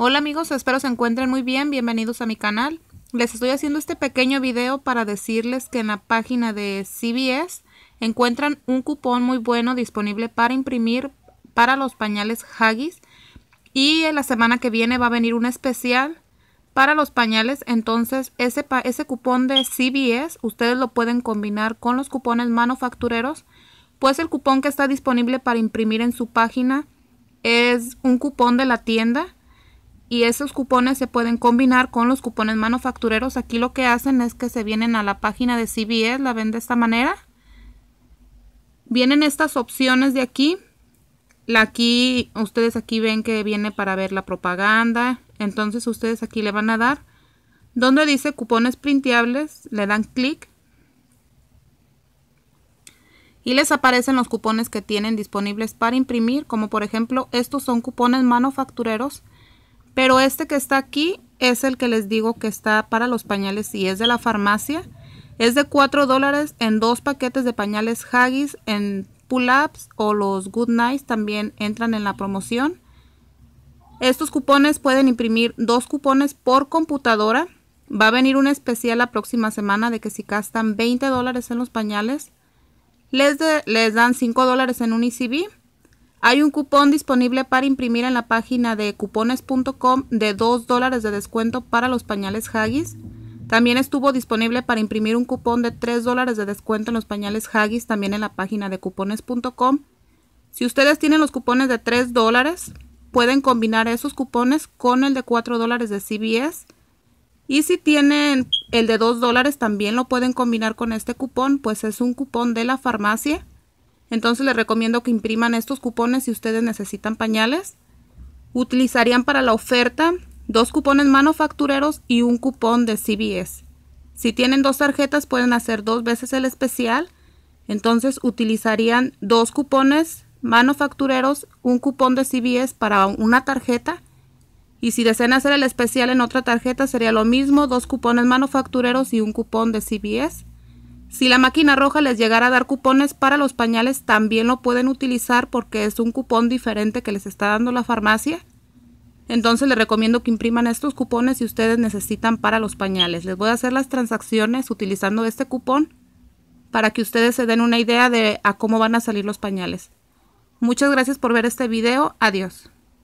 Hola amigos, espero se encuentren muy bien, bienvenidos a mi canal. Les estoy haciendo este pequeño video para decirles que en la página de CBS encuentran un cupón muy bueno disponible para imprimir para los pañales Haggis y en la semana que viene va a venir un especial para los pañales, entonces ese, ese cupón de CBS ustedes lo pueden combinar con los cupones manufactureros, pues el cupón que está disponible para imprimir en su página es un cupón de la tienda y esos cupones se pueden combinar con los cupones manufactureros. Aquí lo que hacen es que se vienen a la página de CBS, la ven de esta manera. Vienen estas opciones de aquí. aquí, ustedes aquí ven que viene para ver la propaganda. Entonces ustedes aquí le van a dar. Donde dice cupones printeables, le dan clic. Y les aparecen los cupones que tienen disponibles para imprimir. Como por ejemplo, estos son cupones manufactureros pero este que está aquí es el que les digo que está para los pañales y es de la farmacia. Es de 4 dólares en dos paquetes de pañales Haggis en Pull-Ups o los Good Nights también entran en la promoción. Estos cupones pueden imprimir dos cupones por computadora. Va a venir una especial la próxima semana de que si gastan 20 dólares en los pañales, les, dan 5 dólares en un ECB hay un cupón disponible para imprimir en la página de cupones.com de 2 dólares de descuento para los pañales Haggis. También estuvo disponible para imprimir un cupón de 3 dólares de descuento en los pañales Haggis también en la página de cupones.com. Si ustedes tienen los cupones de 3 dólares, pueden combinar esos cupones con el de 4 dólares de CBS. Y si tienen el de 2 dólares, también lo pueden combinar con este cupón, pues es un cupón de la farmacia. Entonces les recomiendo que impriman estos cupones si ustedes necesitan pañales. Utilizarían para la oferta dos cupones manufactureros y un cupón de CBS. Si tienen dos tarjetas pueden hacer dos veces el especial. Entonces utilizarían dos cupones manufactureros, un cupón de CBS para una tarjeta. Y si desean hacer el especial en otra tarjeta sería lo mismo, dos cupones manufactureros y un cupón de CBS. Si la máquina roja les llegara a dar cupones para los pañales, también lo pueden utilizar porque es un cupón diferente que les está dando la farmacia. Entonces les recomiendo que impriman estos cupones si ustedes necesitan para los pañales. Les voy a hacer las transacciones utilizando este cupón para que ustedes se den una idea de a cómo van a salir los pañales. Muchas gracias por ver este video. Adiós.